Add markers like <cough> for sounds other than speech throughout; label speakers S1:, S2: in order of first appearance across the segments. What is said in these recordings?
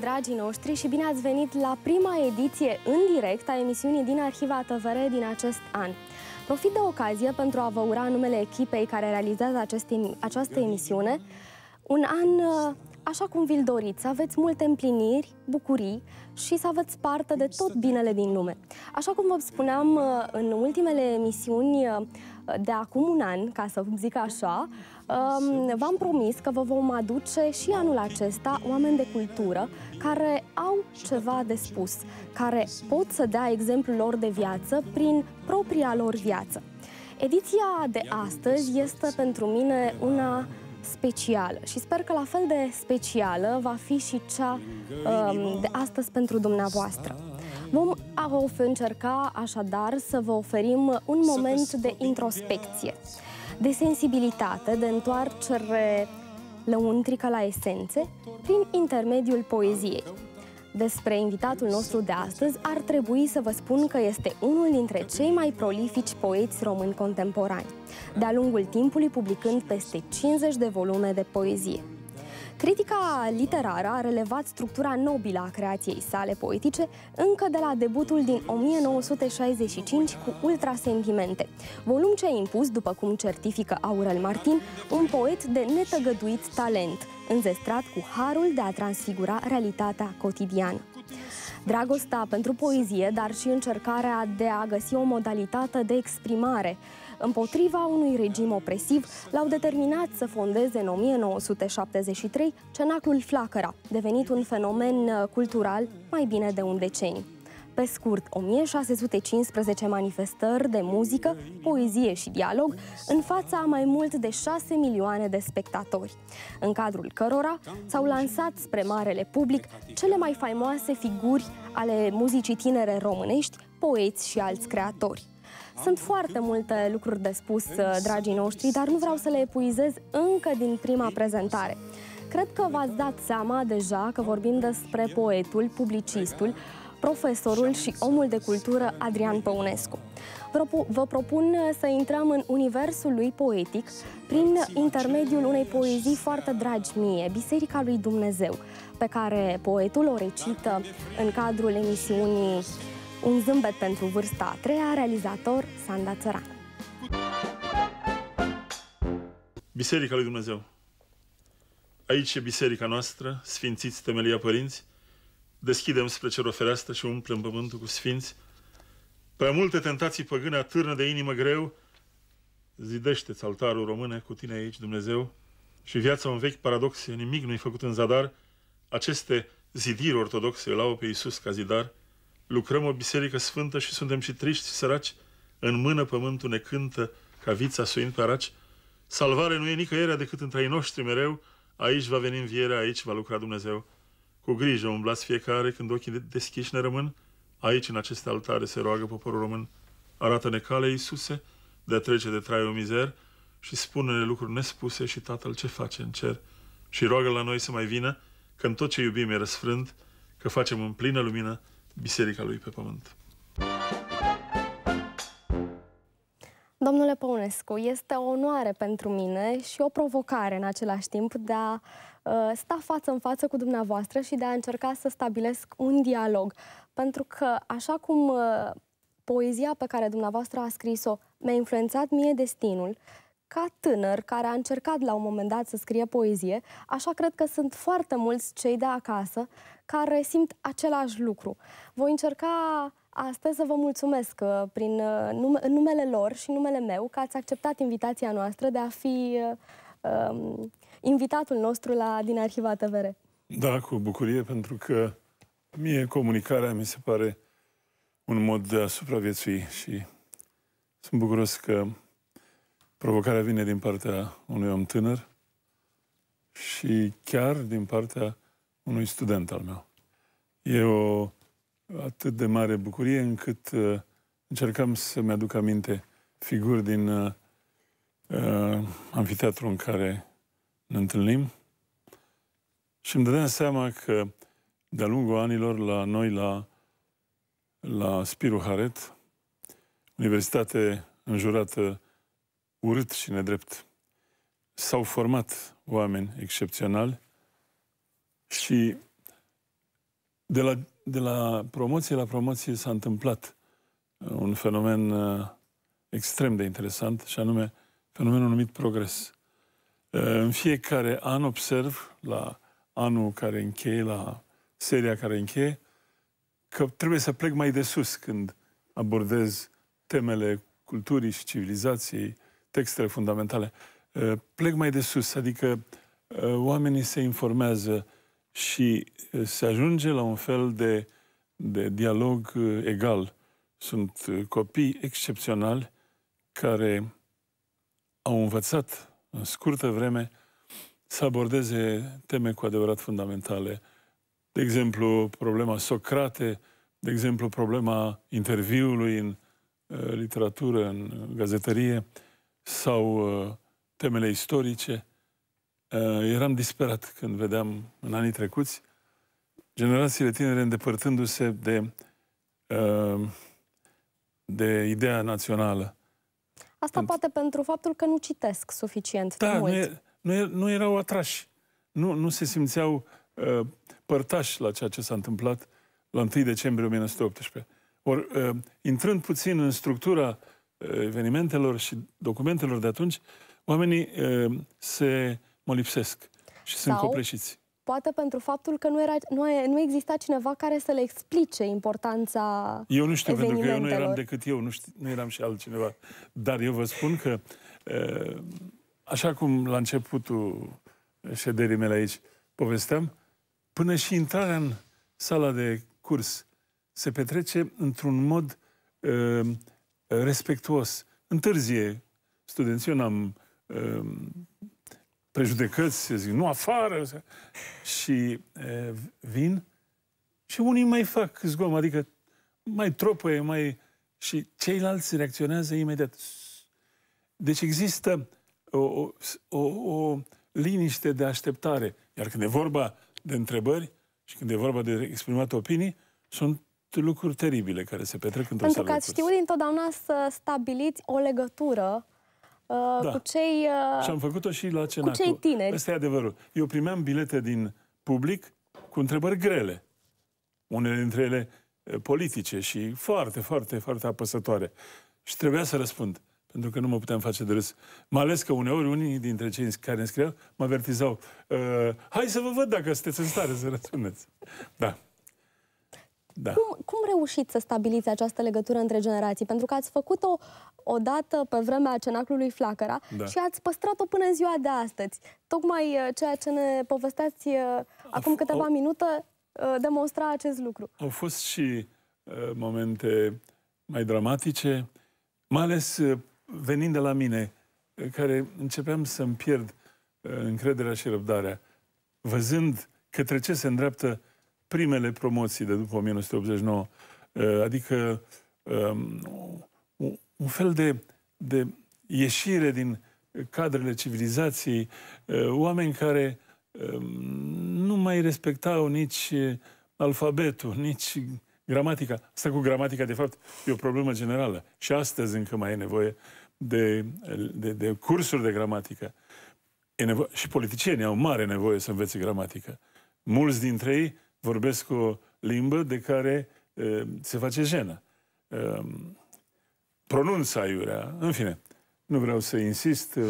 S1: dragii noștri, și bine ați venit la prima ediție în direct a emisiunii din Arhiva TVR din acest an. Profit de ocazie pentru a vă ura numele echipei care realizează aceste, această emisiune. Un an uh, așa cum vi-l doriți, să aveți multe împliniri, bucurii și să aveți parte de tot binele din lume. Așa cum vă spuneam uh, în ultimele emisiuni uh, de acum un an, ca să zic așa, V-am promis că vă vom aduce și anul acesta oameni de cultură care au ceva de spus, care pot să dea exemplul lor de viață prin propria lor viață. Ediția de astăzi este pentru mine una specială și sper că la fel de specială va fi și cea um, de astăzi pentru dumneavoastră. Vom încerca așadar să vă oferim un moment de introspecție de sensibilitate, de întoarcere lăuntrică la esențe, prin intermediul poeziei. Despre invitatul nostru de astăzi ar trebui să vă spun că este unul dintre cei mai prolifici poeți români contemporani, de-a lungul timpului publicând peste 50 de volume de poezie. Critica literară a relevat structura nobilă a creației sale poetice încă de la debutul din 1965 cu Ultrasentimente, volum ce a impus, după cum certifică Aurel Martin, un poet de netăgăduit talent, înzestrat cu harul de a transfigura realitatea cotidiană. Dragostea pentru poezie, dar și încercarea de a găsi o modalitate de exprimare, împotriva unui regim opresiv, l-au determinat să fondeze în 1973 Cenaclul Flacăra, devenit un fenomen uh, cultural mai bine de un deceniu. Pe scurt, 1615 manifestări de muzică, poezie și dialog în fața a mai mult de 6 milioane de spectatori, în cadrul cărora s-au lansat spre marele public cele mai faimoase figuri ale muzicii tinere românești, poeți și alți creatori. Sunt foarte multe lucruri de spus, uh, dragii noștri, dar nu vreau să le epuizez încă din prima prezentare. Cred că v-ați dat seama deja că vorbim despre poetul, publicistul, profesorul și omul de cultură Adrian Păunescu. Vă propun uh, să intrăm în universul lui poetic prin intermediul unei poezii foarte dragi mie, Biserica lui Dumnezeu, pe care poetul o recită în cadrul emisiunii un zâmbet pentru vârsta a treia, realizator Sanda Țăran.
S2: Biserica lui Dumnezeu. Aici e biserica noastră, sfințiți temelia părinți, deschidem spre cer o fereastră și umplem pământul cu sfinți. Prea multe tentații păgâne atârnă de inimă greu, zidește-ți altarul române cu tine aici, Dumnezeu, și viața un vechi paradox, nimic nu-i făcut în zadar, aceste zidiri ortodoxe îl au pe Iisus ca zidar, lucrăm o biserică sfântă și suntem și triști și săraci, în mână pământul ne cântă ca vița suind pe araci, salvare nu e nicăierea decât între ai noștri mereu, aici va veni învierea, aici va lucra Dumnezeu. Cu grijă umblați fiecare când ochii deschiși ne rămân, aici în aceste altare se roagă poporul român. Arată-ne calea, Iisuse, de a trece de traiul mizer și spune-ne lucruri nespuse și Tatăl ce face în cer. Și roagă la noi să mai vină, când tot ce iubim e răsfrânt, că facem în plină lumină biserica lui pe pământ.
S1: Domnule Păunescu, este o onoare pentru mine și o provocare în același timp de a uh, sta față în față cu dumneavoastră și de a încerca să stabilesc un dialog. Pentru că, așa cum uh, poezia pe care dumneavoastră a scris-o mi-a influențat mie destinul, ca tânăr care a încercat la un moment dat să scrie poezie, așa cred că sunt foarte mulți cei de acasă care simt același lucru. Voi încerca astăzi să vă mulțumesc uh, prin uh, nume, numele lor și numele meu că ați acceptat invitația noastră de a fi uh, um, invitatul nostru la Din Arhiva TVR.
S2: Da, cu bucurie, pentru că mie comunicarea mi se pare un mod de a supraviețui și sunt bucuros că Provocarea vine din partea unui om tânăr și chiar din partea unui student al meu. E o atât de mare bucurie încât uh, încercam să-mi aduc aminte figuri din uh, uh amfiteatru în care ne întâlnim și îmi dădeam seama că de-a lungul anilor la noi la, la Spiru Haret, universitate înjurată urât și nedrept. S-au format oameni excepționali și de la, de la promoție la promoție s-a întâmplat uh, un fenomen uh, extrem de interesant și anume fenomenul numit progres. Uh, în fiecare an observ la anul care încheie, la seria care încheie, că trebuie să plec mai de sus când abordez temele culturii și civilizației, textele fundamentale. Plec mai de sus, adică oamenii se informează și se ajunge la un fel de, de dialog egal. Sunt copii excepționali care au învățat în scurtă vreme să abordeze teme cu adevărat fundamentale. De exemplu, problema Socrate, de exemplu, problema interviului în uh, literatură, în gazetărie, uh, sau uh, temele istorice. Uh, eram disperat când vedeam în anii trecuți generațiile tinere îndepărtându-se de, uh, de ideea națională.
S1: Asta Pent- poate pentru faptul că nu citesc suficient da, de mult. Nu, e,
S2: nu, e, nu erau atrași. Nu, nu se simțeau uh, părtași la ceea ce s-a întâmplat la 1 decembrie 1918. Or, uh, intrând puțin în structura uh, Uh, evenimentelor și documentelor de atunci, oamenii uh, se molipsesc și Sau... sunt copleșiți
S1: poate pentru faptul că nu, era, nu, nu exista cineva care să le explice importanța
S2: Eu nu știu, pentru că eu nu eram decât eu, nu, știu, nu eram și altcineva. Dar eu vă spun că, uh, așa cum la începutul șederii mele aici povesteam, până și intrarea în sala de curs se petrece într-un mod Uh, respectuos. Întârzie studenții, eu n-am um, prejudecăți, să zic, nu afară. Și uh, vin și unii mai fac zgom, adică mai tropăie, mai... Și ceilalți reacționează imediat. Deci există o, o, o liniște de așteptare. Iar când e vorba de întrebări și când e vorba de exprimate opinii, sunt lucruri teribile care se petrec într-o Pentru că ați știut
S1: întotdeauna să stabiliți o legătură uh, da. cu cei... Uh, și am
S2: făcut-o și la cenacul. Cu cei tineri. Asta e adevărul. Eu primeam bilete din public cu întrebări grele. Unele dintre ele uh, politice și foarte, foarte, foarte apăsătoare. Și trebuia să răspund, pentru că nu mă puteam face de râs. Mai ales că uneori unii dintre cei care îmi scriau mă avertizau, uh, hai să vă văd dacă sunteți în stare să răspundeți. Da. Da. Cum,
S1: cum reușiți să stabiliți această legătură între generații? Pentru că ați făcut-o odată pe vremea cenaclului Flacăra da. și ați păstrat-o până în ziua de astăzi. Tocmai uh, ceea ce ne povesteați uh, acum câteva au... minute uh, demonstra acest lucru.
S2: Au fost și uh, momente mai dramatice, mai ales uh, venind de la mine, uh, care începeam să-mi pierd încrederea și răbdarea, văzând către ce se îndreaptă primele promoții de după 1989, eh, adică um, un fel de, de ieșire din cadrele civilizației, eh, oameni care ehm, nu mai respectau nici eh, alfabetul, nici gramatica. Asta cu gramatica, de fapt, e o problemă generală. Și astăzi încă mai e nevoie de, de, de cursuri de gramatică. E nevo- și politicienii au mare nevoie să învețe gramatică. Mulți dintre ei vorbesc o limbă de care uh, se face jenă. Uh, pronunța iurea, în fine. Nu vreau să insist, uh,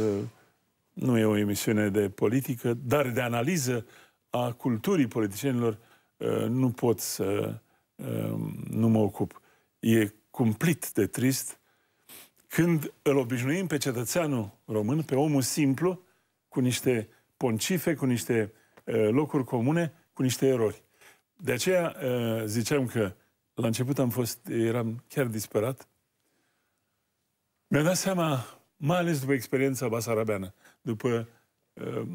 S2: nu e o emisiune de politică, dar de analiză a culturii politicienilor uh, nu pot să uh, nu mă ocup. E cumplit de trist când îl obișnuim pe cetățeanul român, pe omul simplu, cu niște poncife, cu niște uh, locuri comune, cu niște erori. De aceea uh, ziceam că la început am fost, eram chiar disperat. Mi-am dat seama, mai ales după experiența basarabeană, după uh,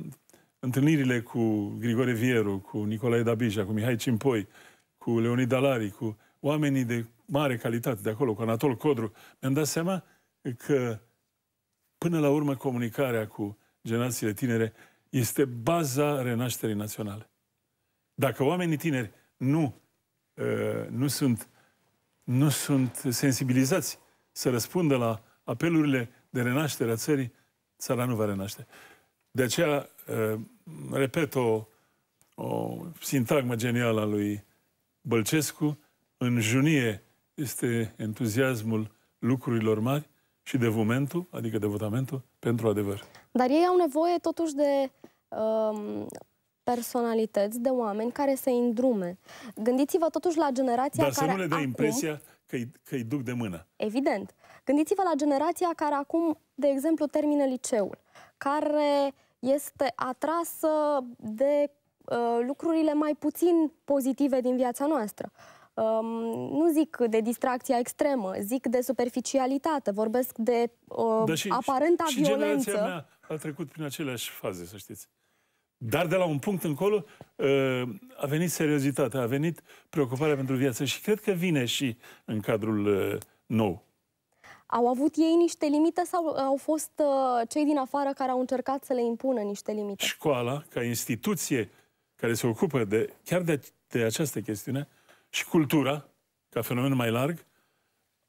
S2: întâlnirile cu Grigore Vieru, cu Nicolae Dabija, cu Mihai Cimpoi, cu Leonid Dalari, cu oamenii de mare calitate de acolo, cu Anatol Codru, mi-am dat seama că până la urmă comunicarea cu generațiile tinere este baza renașterii naționale. Dacă oamenii tineri nu, ă, nu, sunt, nu sunt sensibilizați să răspundă la apelurile de renaștere a țării, țara nu va renaște. De aceea, ă, repet o, o sintagmă genială a lui Bălcescu, în junie este entuziasmul lucrurilor mari și devumentul, adică devotamentul, pentru adevăr.
S1: Dar ei au nevoie totuși de um, personalități, de oameni care să îndrume. Gândiți-vă totuși la generația Dar care Dar să nu le dea acum... impresia
S2: că-i, că duc de mână.
S1: Evident. Gândiți-vă la generația care acum, de exemplu, termină liceul, care este atrasă de uh, lucrurile mai puțin pozitive din viața noastră. Um, nu zic de distracția extremă, zic de superficialitate, vorbesc de uh, și, aparenta și violență. Și generația mea
S2: a trecut prin aceleași faze, să știți. Dar de la un punct încolo ă, a venit seriozitatea, a venit preocuparea pentru viață și cred că vine și în cadrul ă, nou.
S1: Au avut ei niște limite sau au fost ă, cei din afară care au încercat să le impună niște limite?
S2: Școala, ca instituție care se ocupă de, chiar de, de această chestiune, și cultura, ca fenomen mai larg,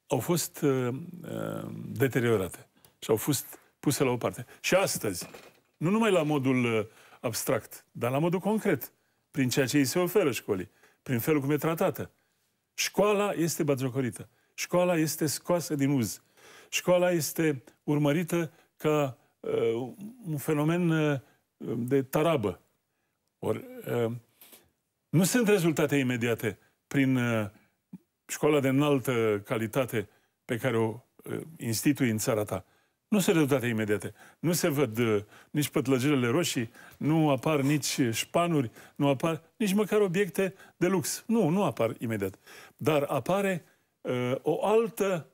S2: au fost uh, deteriorate și au fost puse la o parte. Și astăzi, nu numai la modul uh, abstract, dar la modul concret, prin ceea ce îi se oferă școlii, prin felul cum e tratată. Școala este batjocorită. Școala este scoasă din uz. Școala este urmărită ca uh, un fenomen uh, de tarabă. Or, uh, nu sunt rezultate imediate prin uh, școala de înaltă calitate pe care o uh, institui în țara ta. Nu sunt rezultate imediate. Nu se văd uh, nici pătlăgirele roșii, nu apar nici șpanuri, nu apar nici măcar obiecte de lux. Nu, nu apar imediat. Dar apare uh, o, altă,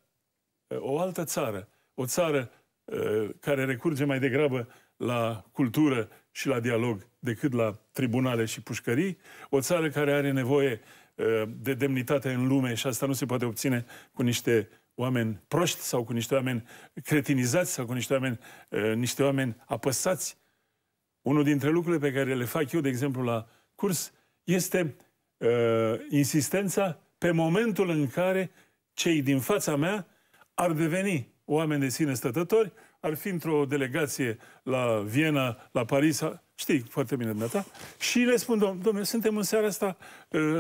S2: uh, o altă țară. O țară uh, care recurge mai degrabă la cultură și la dialog decât la tribunale și pușcării. O țară care are nevoie uh, de demnitate în lume și asta nu se poate obține cu niște uh, oameni proști sau cu niște oameni cretinizați sau cu niște oameni, niște oameni apăsați. Unul dintre lucrurile pe care le fac eu, de exemplu, la curs, este uh, insistența pe momentul în care cei din fața mea ar deveni oameni de sine stătători, ar fi într-o delegație la Viena, la Paris, știi foarte bine dumneata, și le spun, domnule, suntem în seara asta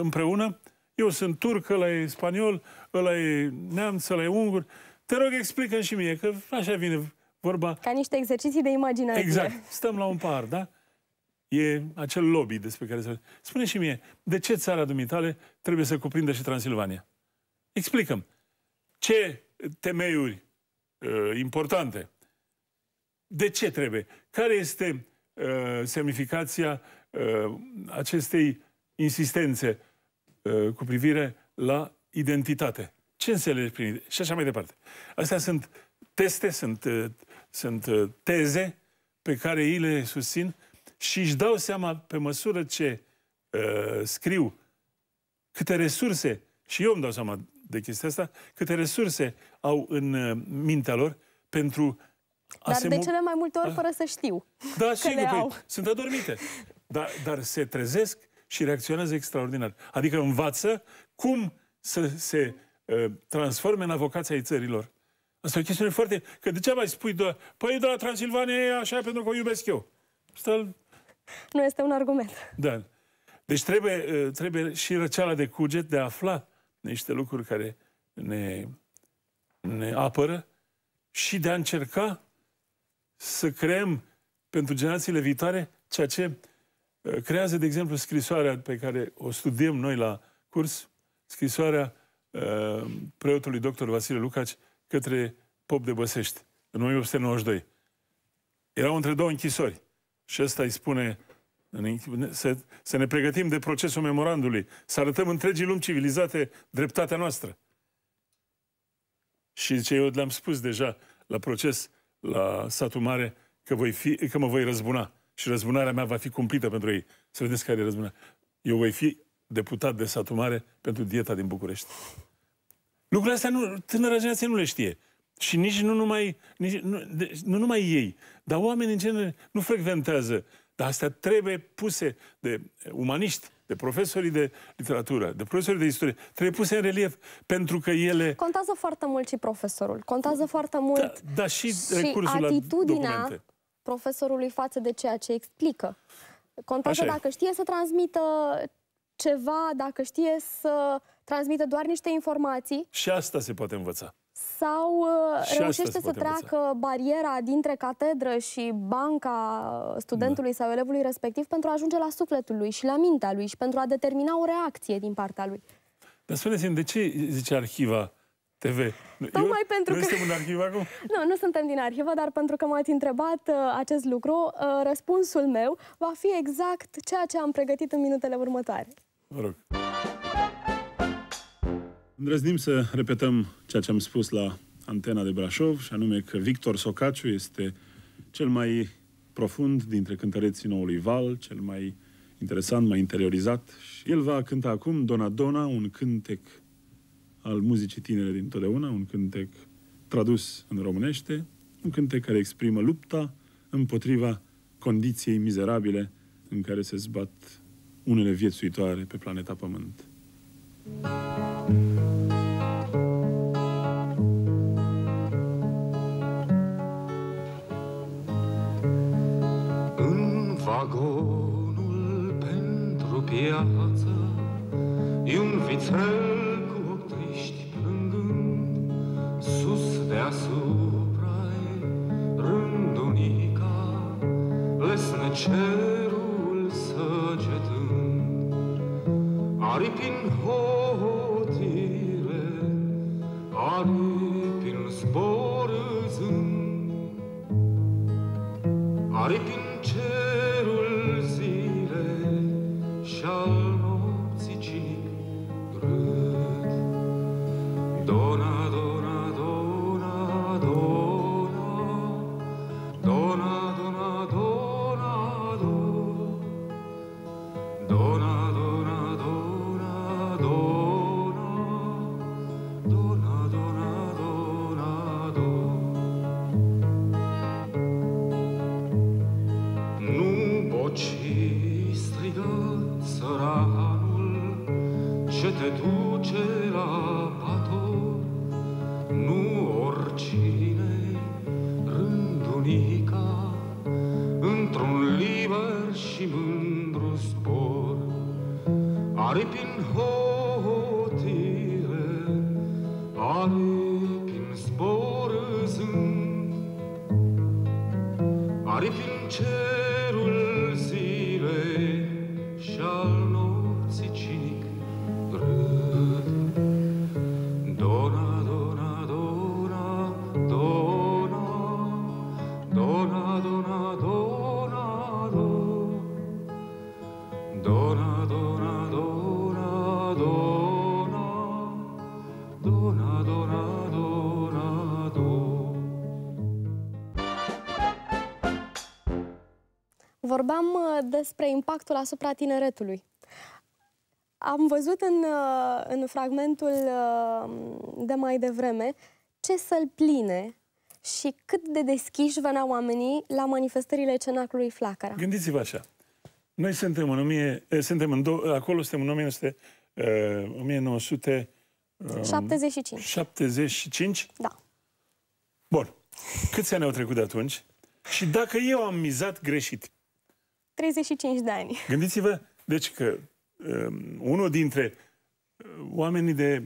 S2: împreună, eu sunt turc, ăla e spaniol, ăla e neamț, ăla e ungur. Te rog, explică și mie, că așa vine vorba. Ca
S1: niște exerciții de imaginație. Exact.
S2: Stăm la un par, da? E acel lobby despre care se... Spune și mie, de ce țara dumitale trebuie să cuprindă și Transilvania? Explicăm. Ce temeiuri uh, importante? De ce trebuie? Care este uh, semnificația uh, acestei insistențe Uh, cu privire la identitate. Ce înțelegi prin Și așa mai departe. Astea sunt teste, sunt, uh, sunt uh, teze pe care ei le susțin și își dau seama pe măsură ce uh, scriu câte resurse, și eu îmi dau seama de chestia asta, câte resurse au în uh, mintea lor pentru dar Dar de cele
S1: mai multe ori ah. fără să știu da, că sigur, le au.
S2: Sunt adormite. Dar, dar se trezesc și reacționează extraordinar. Adică învață cum să se uh, transforme în avocația ai țărilor. Asta e o chestiune foarte... Că de ce mai spui doar... Păi de la Transilvania e așa pentru că o iubesc eu. Stă...
S1: Nu este un argument.
S2: Da. Deci trebuie, ă, trebuie și răceala de cuget de a afla niște lucruri care ne, ne apără și de a încerca să creăm pentru generațiile viitoare ceea ce creează, de exemplu, scrisoarea pe care o studiem noi la curs, scrisoarea uh, preotului dr. Vasile Lucaci către Pop de Băsești, în 1892. Erau între două închisori și ăsta îi spune în, să, să ne pregătim de procesul memorandului, să arătăm întregii lumi civilizate dreptatea noastră. Și ce eu le-am spus deja la proces, la satul mare, că, voi fi, că mă voi răzbuna și răzbunarea mea va fi cumplită pentru ei. Să vedeți care e răzbunarea. Eu voi fi deputat de satul mare pentru dieta din București. Lucrurile astea nu, tânăra generație nu le știe. Și nici nu numai, nici, nu, de, nu numai ei, dar oamenii în general nu frecventează. Dar astea trebuie puse de umaniști, de profesorii de literatură, de profesorii de istorie, trebuie puse în relief, pentru că ele...
S1: Contează foarte mult și profesorul, contează foarte da, mult da,
S2: da și, și recursul atitudinea la documente
S1: profesorului față de ceea ce explică. Contează dacă știe să transmită ceva, dacă știe să transmită doar niște informații.
S2: Și asta se poate învăța.
S1: Sau și uh, reușește să treacă învăța. bariera dintre catedră și banca studentului da. sau elevului respectiv pentru a ajunge la sufletul lui și la mintea lui și pentru a determina o reacție din partea lui.
S2: Dar spuneți-mi, de ce zice arhiva TV. Tocmai Eu, pentru noi că... suntem în arhivă acum?
S1: <laughs> Nu, nu suntem din arhivă, dar pentru că m-ați întrebat uh, acest lucru, uh, răspunsul meu va fi exact ceea ce am pregătit în minutele următoare.
S2: Vă rog. Îndrăznim să repetăm ceea ce am spus la antena de Brașov, și anume că Victor Socaciu este cel mai profund dintre cântăreții noului val, cel mai interesant, mai interiorizat. Și el va cânta acum Dona Dona, un cântec al muzicii tinere din totdeauna, un cântec tradus în românește, un cântec care exprimă lupta împotriva condiției mizerabile în care se zbat unele viețuitoare pe planeta Pământ.
S3: În vagonul pentru piață e un vițel cerul să aripin aripi în hotire, aripi în zborând,
S1: Vorbeam uh, despre impactul asupra tineretului. Am văzut în, uh, în fragmentul uh, de mai devreme ce să-l pline și cât de deschiși veneau oamenii la manifestările cenacului Flacăra.
S2: Gândiți-vă așa. Noi suntem în 1000, eh, suntem în două. acolo suntem în 1900, uh, 1900
S1: 75.
S2: 75? Da. Bun. Câți ani au trecut de atunci? Și dacă eu am mizat greșit,
S1: 35 de ani.
S2: Gândiți-vă, deci că um, unul dintre uh, oamenii de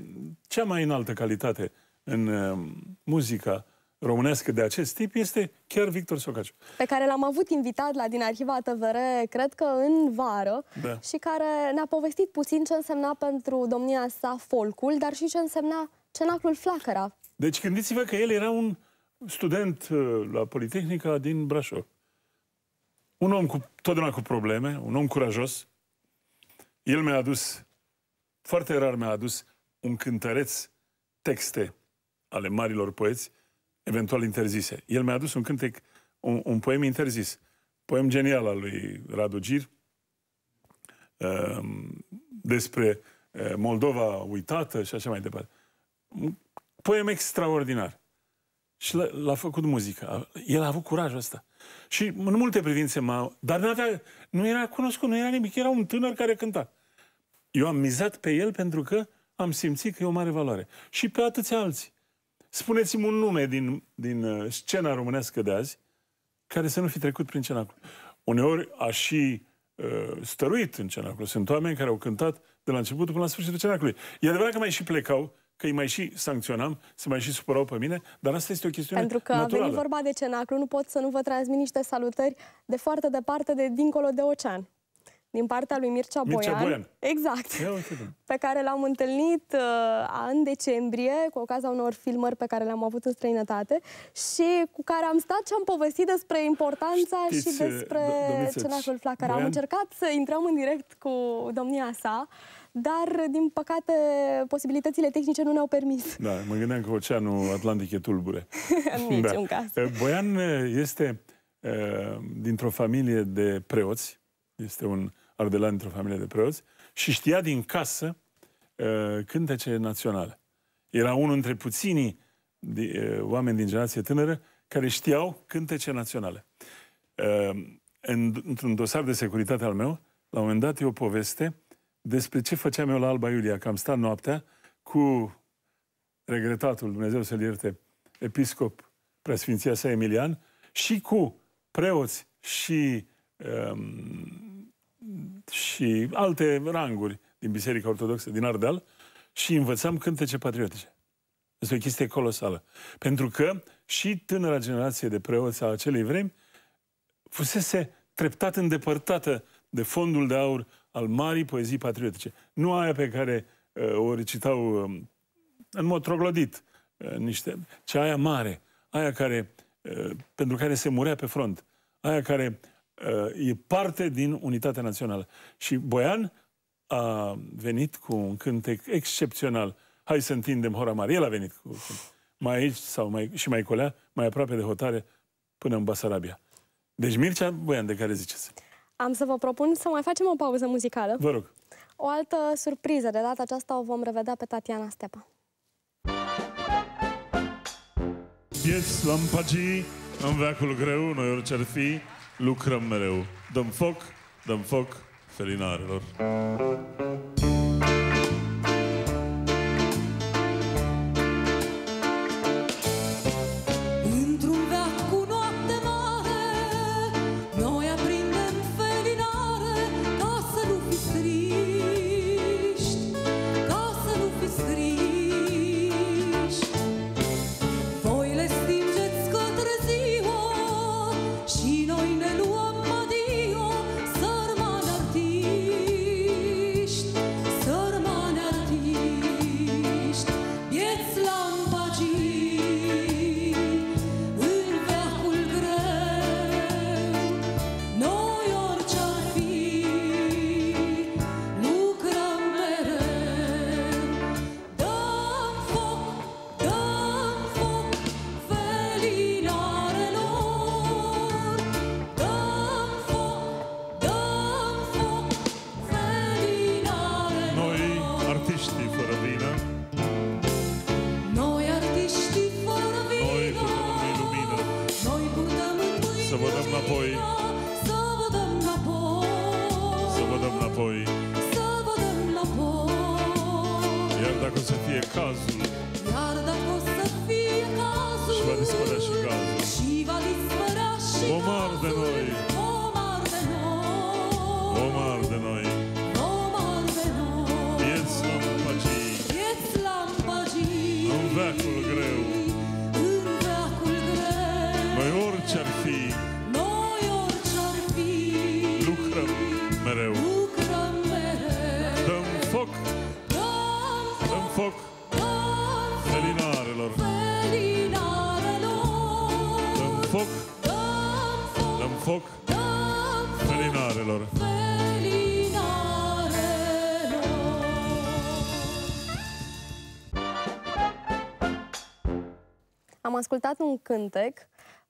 S2: cea mai înaltă calitate în um, muzica românească de acest tip este chiar Victor Socaciu.
S1: Pe care l-am avut invitat la din Arhiva TVR, cred că în vară, da. și care ne-a povestit puțin ce însemna pentru domnia sa folcul, dar și ce însemna cenaclul Flacăra.
S2: Deci gândiți-vă că el era un student uh, la Politehnica din Brașov un om cu, totdeauna cu probleme, un om curajos. El mi-a adus, foarte rar mi-a adus, un cântăreț texte ale marilor poeți, eventual interzise. El mi-a adus un cântec, un, un poem interzis, poem genial al lui Radu Gir, ehm, despre eh, Moldova uitată și așa mai departe. Un poem extraordinar. Și l-a, făcut muzică. El a avut curajul ăsta. Și în multe privințe m Dar n-avea, nu era cunoscut, nu era nimic. Era un tânăr care cânta. Eu am mizat pe el pentru că am simțit că e o mare valoare. Și pe atâția alții. Spuneți-mi un nume din, din uh, scena românească de azi care să nu fi trecut prin cenaclu. Uneori a și uh, stăruit în cenaclu. Sunt oameni care au cântat de la început până la sfârșitul cenaclului. E adevărat că mai și plecau, că îi mai și sancționam, se mai și supărau pe mine, dar asta este o chestiune Pentru că naturală. a venit vorba
S1: de cenaclu, nu pot să nu vă transmit niște salutări de foarte departe, de dincolo de ocean din partea lui Mircea, Mircea Boian. Boian. Exact. Da. Pe care l-am întâlnit uh, în decembrie cu ocazia unor filmări pe care le-am avut în străinătate și cu care am stat și am povestit despre importanța Știți, și uh, despre cenacul Flacăra. Am încercat să intrăm în direct cu domnia sa dar, din păcate, posibilitățile tehnice nu ne-au permis.
S2: Da, mă gândeam că Oceanul Atlantic e tulbure.
S1: În <laughs> da. niciun da. caz.
S2: Eh, Boian eh, este eh, dintr-o familie de preoți, este un ardelan dintr-o familie de preoți, și știa din casă cântece naționale. Era unul dintre puținii de, oameni din generație tânără care știau cântece naționale. Într-un dosar de securitate al meu, la un moment dat e o poveste despre ce făceam eu la Alba Iulia, că am stat noaptea cu regretatul, Dumnezeu să-l ierte, episcop preasfinția sa Emilian și cu preoți și, um, și alte ranguri din Biserica Ortodoxă din Ardeal și învățam cântece patriotice. Este o chestie colosală. Pentru că și tânăra generație de preoți a acelei vremi fusese treptat îndepărtată de fondul de aur al marii poezii patriotice. Nu aia pe care uh, o recitau uh, în mod troglodit uh, niște, ci aia mare, aia care, uh, pentru care se murea pe front, aia care uh, e parte din unitatea națională. Și Boian a venit cu un cântec excepțional. Hai să întindem hora mare. El a venit cu, cu mai aici sau mai, și mai colea, mai aproape de hotare, până în Basarabia. Deci Mircea Boian, de care ziceți.
S1: Am să vă propun să mai facem o pauză muzicală. Vă rog. O altă surpriză, de data aceasta o vom revedea pe Tatiana Stepa.
S2: Vieți lampagii, în veacul greu, noi orice ar fi, lucrăm mereu. Dăm foc, dăm foc felinarilor.
S1: am ascultat un cântec,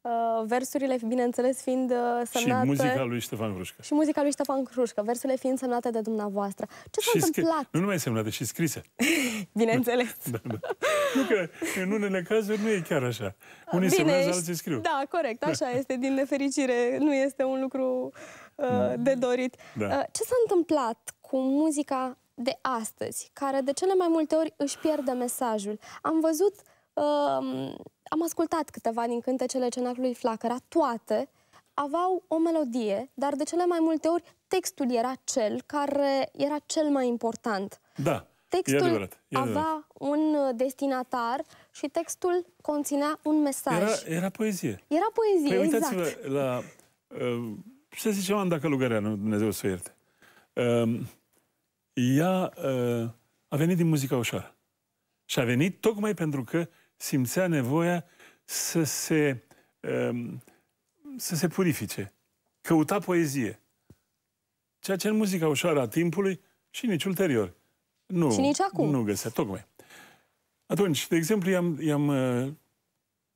S1: uh, versurile, bineînțeles, fiind uh, semnate... Și muzica
S2: lui Ștefan Crușcă. Și
S1: muzica lui Ștefan Crușcă, versurile fiind semnate de dumneavoastră. Ce s-a întâmplat?
S2: Nu numai semnate, și scrise.
S1: <laughs> bineînțeles.
S2: Da, da, da. Nu că în unele cazuri nu e chiar așa. Unii Bine, semnează, alții scriu. Da,
S1: corect, așa da. este. Din nefericire, nu este un lucru uh, da. de dorit. Da. Uh, ce s-a întâmplat cu muzica de astăzi, care de cele mai multe ori își pierde mesajul? Am văzut... Uh, am ascultat câteva din cântecele cenacului Flacăra, toate aveau o melodie, dar de cele mai multe ori textul era cel care era cel mai important. Da, Textul e adevărat, e avea un uh, destinatar și textul conținea un mesaj. Era,
S2: era poezie.
S1: Era poezie, păi, exact. uitați-vă
S2: la... Uh, ce zicea Anda Călugăreanu, Dumnezeu să o ierte? Uh, ea uh, a venit din muzica ușoară. Și a venit tocmai pentru că simțea nevoia să se, ehm, să se purifice. Căuta poezie. Ceea ce în muzica ușoară a timpului și nici ulterior. Nu, și nici acum. Nu găsea, tocmai. Atunci, de exemplu, i-am, i-am uh,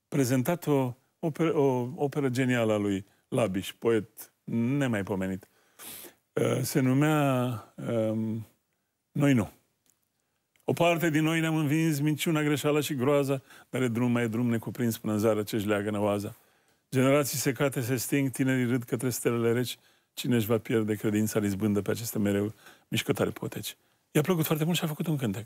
S2: prezentat o operă, o operă genială a lui Labiș, poet nemaipomenit. Uh, se numea ehm, Noi nu. O parte din noi ne-am învins minciuna, greșeala și groaza, dar e drum mai e drum necuprins până în zare ce-și leagă năoaza. Generații secate se sting, tinerii râd către stelele reci, cine își va pierde credința izbândă pe aceste mereu mișcătoare poteci. I-a plăcut foarte mult și a făcut un cântec.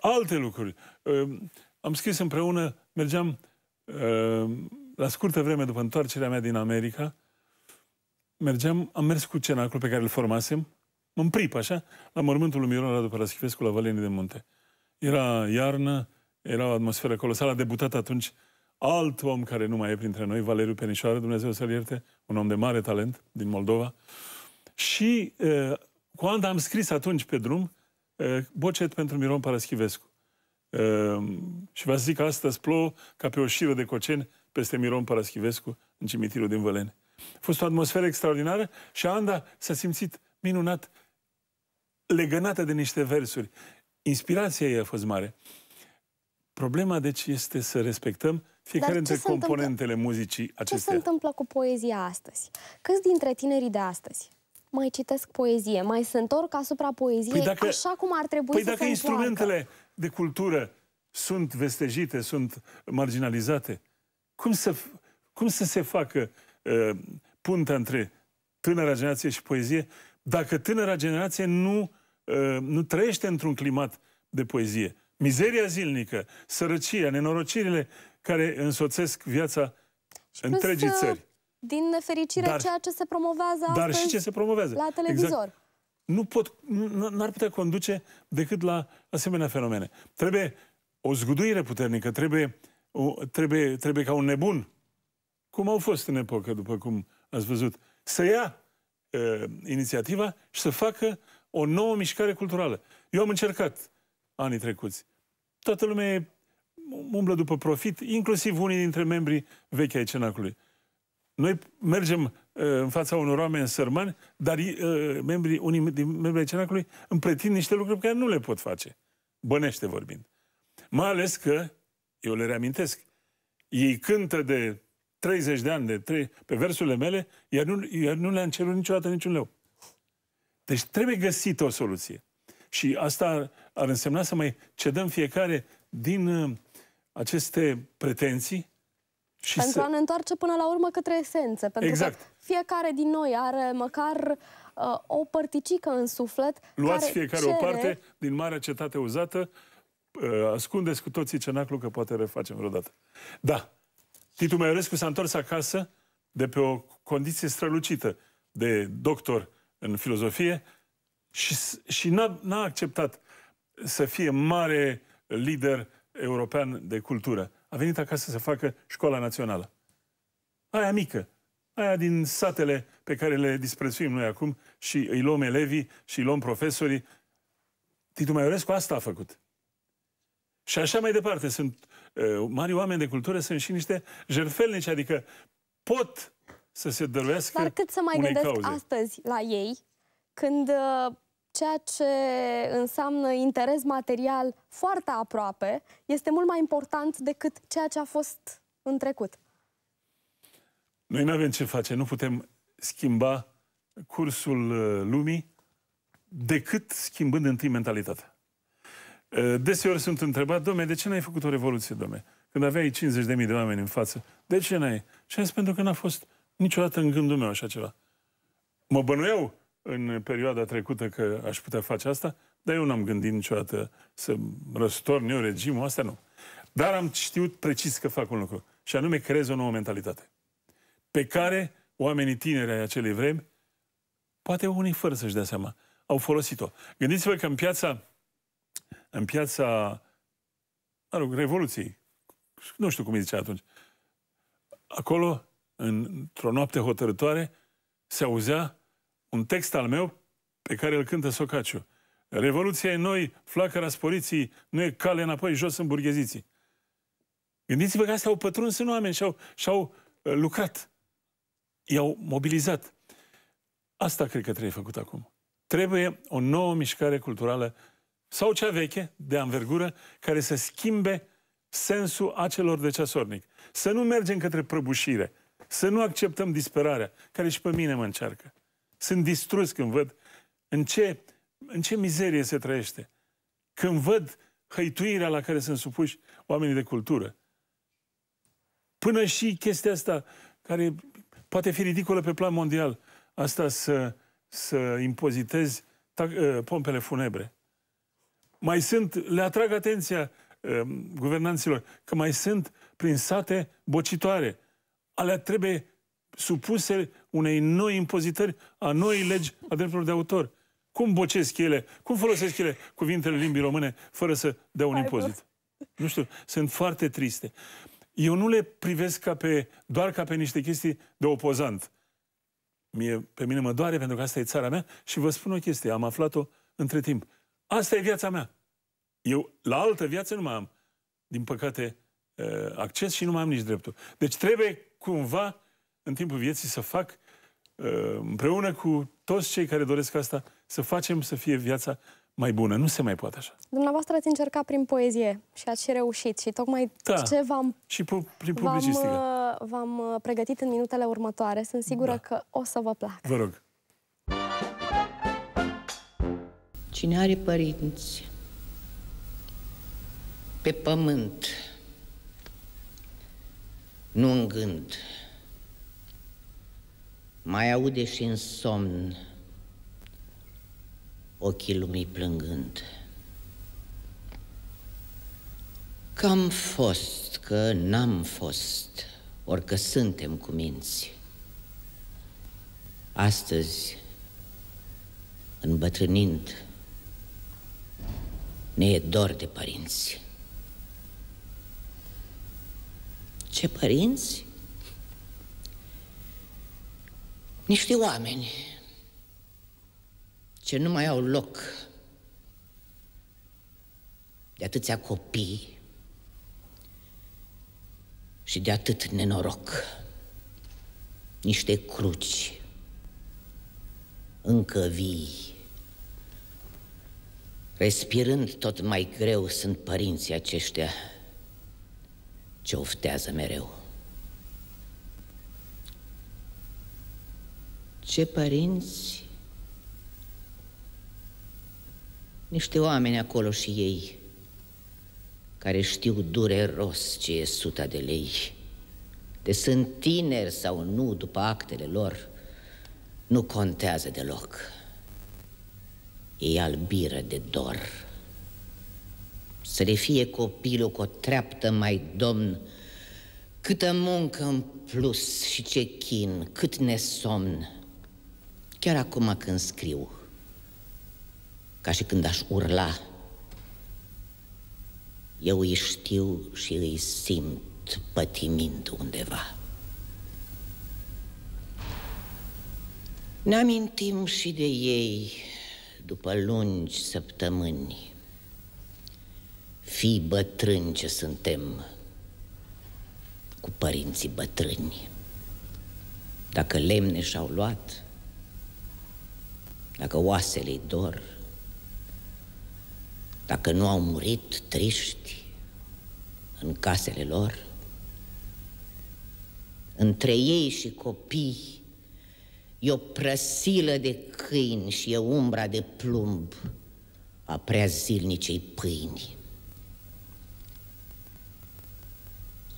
S2: Alte lucruri. Ehm, am scris împreună, mergeam ehm, la scurtă vreme după întoarcerea mea din America, mergeam, am mers cu cenacul pe care îl formasem, în pripă, așa, la mormântul lui Miron Radu Paraschivescu la Valenii de Munte. Era iarnă, era o atmosferă colosală, a debutat atunci alt om care nu mai e printre noi, Valeriu Penișoară, Dumnezeu să-l ierte, un om de mare talent din Moldova. Și uh, cu Anda am scris atunci pe drum uh, bocet pentru Miron Paraschivescu. Uh, și vă zic, astăzi plouă ca pe o șiră de coceni peste Miron Paraschivescu în cimitirul din Vălene. A fost o atmosferă extraordinară și Anda s-a simțit minunat legănată de niște versuri. Inspirația ei a fost mare. Problema, deci, este să respectăm fiecare dintre componentele întâmplă? muzicii acestea. Ce se
S1: întâmplă cu poezia astăzi? Câți dintre tinerii de astăzi mai citesc poezie, mai se întorc asupra poeziei păi dacă, așa cum ar trebui păi să dacă se instrumentele întoarcă.
S2: de cultură sunt vestejite, sunt marginalizate, cum să, cum să se facă uh, punta între tânăra generație și poezie dacă tânăra generație nu Ă, nu trăiește într-un climat de poezie. Mizeria zilnică, sărăcia, nenorocirile care însoțesc viața și întregii plus, ă, țări.
S1: Din nefericire, dar, ceea ce se promovează dar și ce se promovează. la exact. televizor. Exact.
S2: Nu pot, n-ar putea conduce decât la asemenea fenomene. Trebuie o zguduire puternică, trebuie, o, trebuie, trebuie ca un nebun, cum au fost în epocă, după cum ați văzut, să ia uh, inițiativa și să facă o nouă mișcare culturală. Eu am încercat anii trecuți. Toată lumea um, umblă după profit, inclusiv unii dintre membrii vechi ai cenacului. Noi mergem uh, în fața unor oameni sărmani, dar uh, membrii, unii din membrii cenacului îmi pretind niște lucruri pe care nu le pot face, bănește vorbind. Mai ales că, eu le reamintesc, ei cântă de 30 de ani de 3, pe versurile mele, iar nu, iar nu le-am cerut niciodată niciun leu. Deci trebuie găsit o soluție. Și asta ar, însemna să mai cedăm fiecare din uh, aceste pretenții și Pentru să...
S1: a ne întoarce până la urmă către esență. Pentru exact. că fiecare din noi are măcar uh, o părticică în suflet
S2: Luați care fiecare cere... o parte din marea cetate uzată, uh, ascundeți cu toții cenaclu că poate refacem vreodată. Da, Titu Maiorescu s-a întors acasă de pe o condiție strălucită de doctor în filozofie și, și n-a, n-a acceptat să fie mare lider european de cultură. A venit acasă să facă școala națională. Aia mică, aia din satele pe care le disprețuim noi acum și îi luăm elevii și îi luăm profesorii. Titu Maiorescu asta a făcut. Și așa mai departe. Sunt uh, mari oameni de cultură, sunt și niște jertfelnici, adică pot să se dăruiască Dar cât să mai gândesc cauze? astăzi
S1: la ei, când uh, ceea ce înseamnă interes material foarte aproape este mult mai important decât ceea ce a fost în trecut.
S2: Noi nu avem ce face, nu putem schimba cursul uh, lumii decât schimbând întâi mentalitatea. Uh, deseori sunt întrebat, domne, de ce n-ai făcut o revoluție, domne? Când aveai 50.000 de oameni în față, de ce n-ai? Și am zis, pentru că n-a fost Niciodată în gândul meu așa ceva. Mă bănuiau în perioada trecută că aș putea face asta, dar eu n-am gândit niciodată să răstorn eu regimul, asta nu. Dar am știut precis că fac un lucru. Și anume creez o nouă mentalitate. Pe care oamenii tineri ai acelei vremi, poate unii fără să-și dea seama, au folosit-o. Gândiți-vă că în piața, în piața mă rog, Revoluției, nu știu cum îi zicea atunci, acolo într-o noapte hotărătoare, se auzea un text al meu pe care îl cântă Socaciu. Revoluția e noi, flacăra sporiții, nu e cale înapoi jos în burgheziții. Gândiți-vă că astea au pătruns în oameni și au, și au uh, lucrat. I-au mobilizat. Asta cred că trebuie făcut acum. Trebuie o nouă mișcare culturală sau cea veche, de anvergură, care să schimbe sensul acelor de ceasornic. Să nu mergem către prăbușire, să nu acceptăm disperarea, care și pe mine mă încearcă. Sunt distrus când văd în ce, în ce mizerie se trăiește. Când văd hăituirea la care sunt supuși oamenii de cultură. Până și chestia asta, care poate fi ridicolă pe plan mondial, asta să, să impozitezi ă, pompele funebre. Mai sunt, le atrag atenția ă, guvernanților, că mai sunt prin sate bocitoare, alea trebuie supuse unei noi impozitări a noi legi a drepturilor de autor. Cum bocesc ele? Cum folosesc ele cuvintele limbii române fără să dea un impozit? Nu știu, sunt foarte triste. Eu nu le privesc ca pe, doar ca pe niște chestii de opozant. Mie, pe mine mă doare pentru că asta e țara mea și vă spun o chestie, am aflat-o între timp. Asta e viața mea. Eu la altă viață nu mai am, din păcate, eh, acces și nu mai am nici dreptul. Deci trebuie cumva în timpul vieții să fac uh, împreună cu toți cei care doresc asta, să facem să fie viața mai bună. Nu se mai poate așa.
S1: Dumneavoastră ați încercat prin poezie și ați și reușit și tocmai da. ce v-am...
S2: Și pu prin publicistică.
S1: Uh, v-am uh, pregătit în minutele următoare. Sunt sigură da. că o să vă plac. Vă rog. Cine are părinți
S4: pe pământ nu în gând. Mai aude și în somn ochii lumii plângând. Cam fost, că n-am fost, orică suntem cu minți. Astăzi, îmbătrânind, ne e dor de părinți. Ce părinți? Niște oameni ce nu mai au loc de atâția copii și de atât nenoroc. Niște cruci încă vii. Respirând tot mai greu sunt părinții aceștia ce oftează mereu. Ce părinți, niște oameni acolo și ei, care știu dureros ce e suta de lei, de sunt tineri sau nu după actele lor, nu contează deloc. Ei albiră de dor. Să le fie copilul cu o treaptă mai domn, Câtă muncă în plus și ce chin, cât nesomn. Chiar acum când scriu, ca și când aș urla, eu îi știu și îi simt pătimind undeva. Ne amintim și de ei după lungi săptămâni. Fii bătrâni ce suntem cu părinții bătrâni. Dacă lemne și-au luat, dacă oasele-i dor, dacă nu au murit triști în casele lor, între ei și copii e o prăsilă de câini și e umbra de plumb a prea zilnicei pâinii.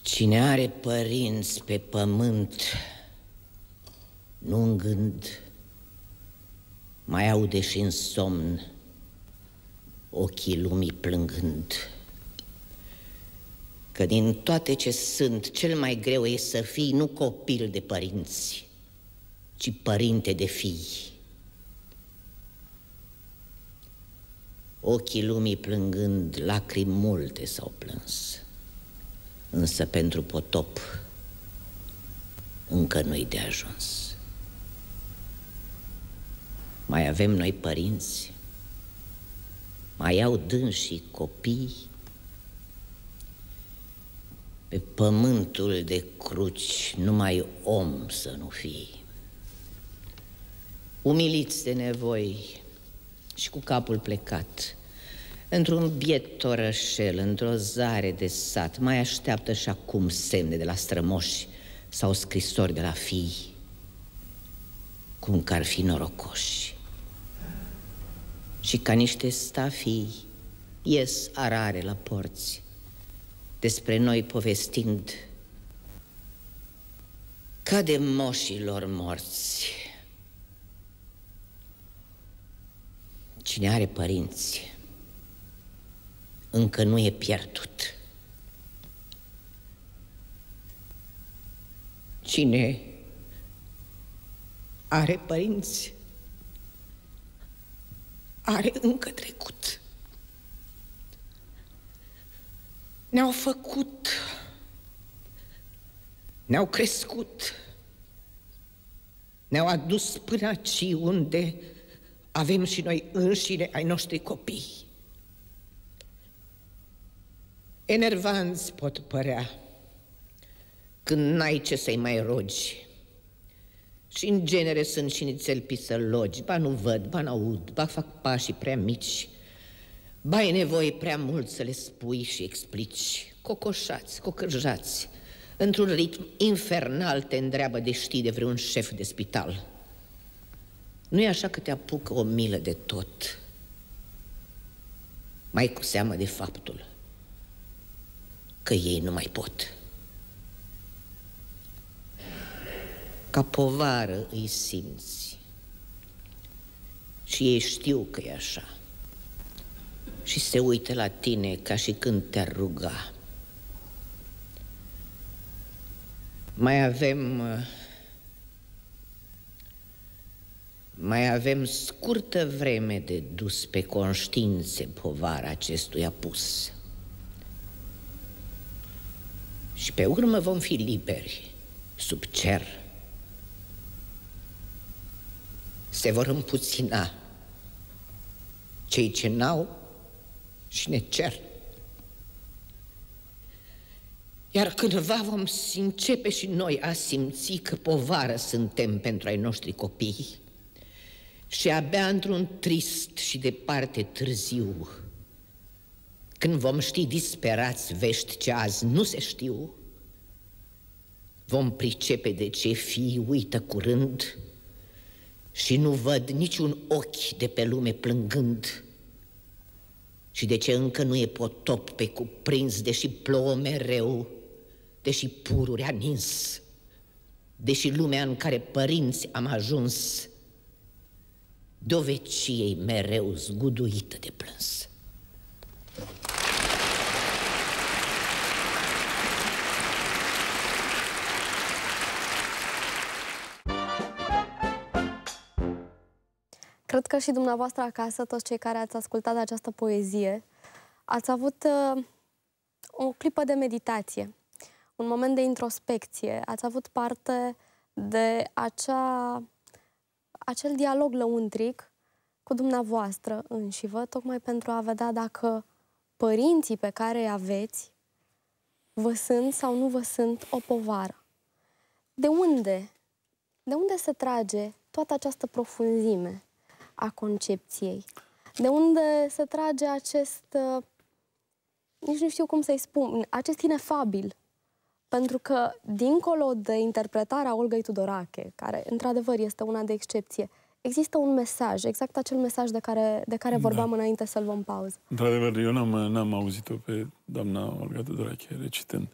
S4: Cine are părinți pe pământ, nu în gând, mai aude și în somn ochii lumii plângând. Că din toate ce sunt, cel mai greu e să fii nu copil de părinți, ci părinte de fii. Ochii lumii plângând, lacrimi multe s-au plâns însă pentru potop încă nu-i de ajuns. Mai avem noi părinți, mai au dânsii copii pe pământul de cruci numai om să nu fii. Umiliți de nevoi și cu capul plecat, Într-un biet orășel, într-o zare de sat, mai așteaptă și acum semne de la strămoși sau scrisori de la fii, cum că ar fi norocoși. Și ca niște stafii ies arare la porți, despre noi povestind ca de moșilor morți. Cine are părinți încă nu e pierdut. Cine are părinți, are încă trecut. Ne-au făcut, ne-au crescut, ne-au adus până aici unde avem și noi înșine ai noștri copii. Enervanți pot părea când n-ai ce să-i mai rogi. Și în genere sunt și nițel pisălogi, ba nu văd, ba n-aud, ba fac pașii prea mici, ba e nevoie prea mult să le spui și explici. Cocoșați, cocârjați, într-un ritm infernal te îndreabă de știi de vreun șef de spital. nu e așa că te apucă o milă de tot, mai cu seamă de faptul că ei nu mai pot. Ca povară îi simți și ei știu că e așa și se uită la tine ca și când te-ar ruga. Mai avem uh, mai avem scurtă vreme de dus pe conștiințe povara acestui apus. Și pe urmă vom fi liberi, sub cer. Se vor împuțina cei ce n-au și ne cer. Iar cândva vom începe și noi a simți că povară suntem pentru ai noștri copii și abia într-un trist și departe târziu când vom ști disperați vești ce azi nu se știu, vom pricepe de ce fii uită curând și nu văd niciun ochi de pe lume plângând și de ce încă nu e potop pe cuprins, deși plouă mereu, deși pururea nins, deși lumea în care părinți am ajuns, de o mereu zguduită de plâns.
S1: Cred că și dumneavoastră acasă, toți cei care ați ascultat această poezie, ați avut uh, o clipă de meditație, un moment de introspecție, ați avut parte de acea, acel dialog lăuntric cu dumneavoastră înșivă, tocmai pentru a vedea dacă părinții pe care îi aveți vă sunt sau nu vă sunt o povară. De unde? De unde se trage toată această profunzime? a concepției. De unde se trage acest, uh, nici nu știu cum să-i spun, acest inefabil. Pentru că, dincolo de interpretarea Olgăi Tudorache, care într-adevăr este una de excepție, există un mesaj, exact acel mesaj de care, de care da. vorbeam da. înainte să-l luăm pauză.
S2: Într-adevăr, eu n-am, n-am auzit-o pe doamna Olga Tudorache recitând.